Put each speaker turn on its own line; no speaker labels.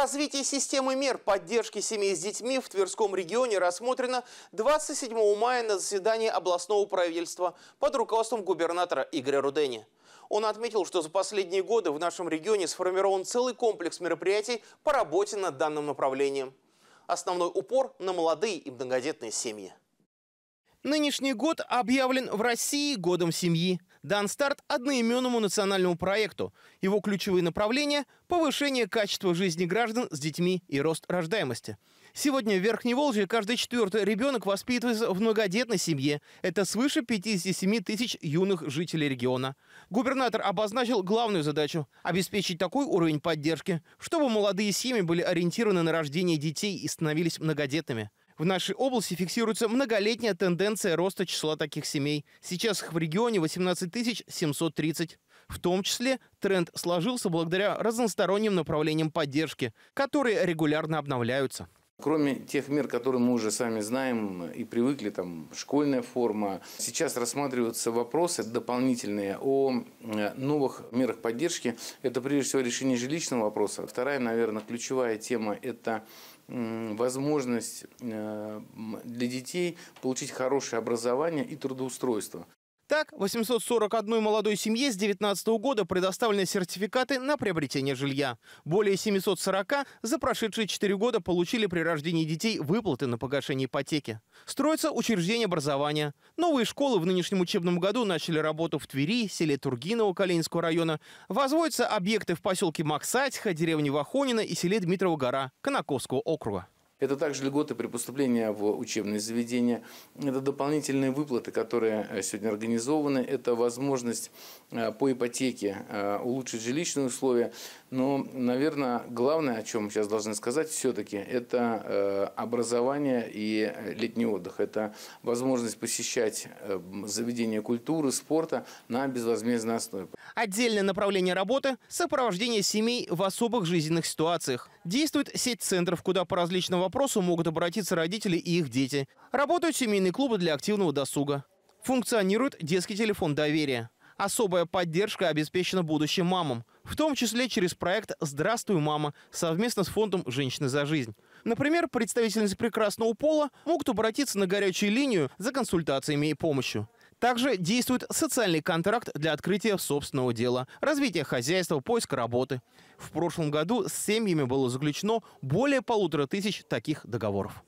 Развитие системы мер поддержки семей с детьми в Тверском регионе рассмотрено 27 мая на заседании областного правительства под руководством губернатора Игоря Рудени. Он отметил, что за последние годы в нашем регионе сформирован целый комплекс мероприятий по работе над данным направлением. Основной упор на молодые и многодетные семьи. Нынешний год объявлен в России годом семьи. Дан старт одноименному национальному проекту. Его ключевые направления – повышение качества жизни граждан с детьми и рост рождаемости. Сегодня в Верхней Волжье каждый четвертый ребенок воспитывается в многодетной семье. Это свыше 57 тысяч юных жителей региона. Губернатор обозначил главную задачу – обеспечить такой уровень поддержки, чтобы молодые семьи были ориентированы на рождение детей и становились многодетными. В нашей области фиксируется многолетняя тенденция роста числа таких семей. Сейчас их в регионе 18 730. В том числе тренд сложился благодаря разносторонним направлениям поддержки,
которые регулярно обновляются. Кроме тех мер, которые мы уже сами знаем и привыкли, там школьная форма, сейчас рассматриваются вопросы дополнительные о э, новых мерах поддержки. Это прежде всего решение жилищного вопроса. Вторая, наверное, ключевая тема – это возможность э, для детей получить хорошее образование и трудоустройство.
Так, 841 молодой семье с 2019 года предоставлены сертификаты на приобретение жилья. Более 740 за прошедшие 4 года получили при рождении детей выплаты на погашение ипотеки. Строится учреждение образования. Новые школы в нынешнем учебном году начали работу в Твери, селе Тургиново Калининского района. Возводятся объекты в поселке Максатьха, деревне Вахонина и селе Дмитрова гора Конаковского округа.
Это также льготы при поступлении в учебные заведения. Это дополнительные выплаты, которые э, сегодня организованы. Это возможность э, по ипотеке э, улучшить жилищные условия. Но, наверное, главное, о чем сейчас должны сказать, все-таки это образование и летний отдых. Это возможность посещать заведения культуры, спорта на безвозмездной основе.
Отдельное направление работы – сопровождение семей в особых жизненных ситуациях. Действует сеть центров, куда по различного вопросу могут обратиться родители и их дети. Работают семейные клубы для активного досуга. Функционирует детский телефон доверия. Особая поддержка обеспечена будущим мамам, в том числе через проект «Здравствуй, мама» совместно с фондом «Женщины за жизнь». Например, представительницы прекрасного пола могут обратиться на горячую линию за консультациями и помощью. Также действует социальный контракт для открытия собственного дела, развития хозяйства, поиска работы. В прошлом году с семьями было заключено более полутора тысяч таких договоров.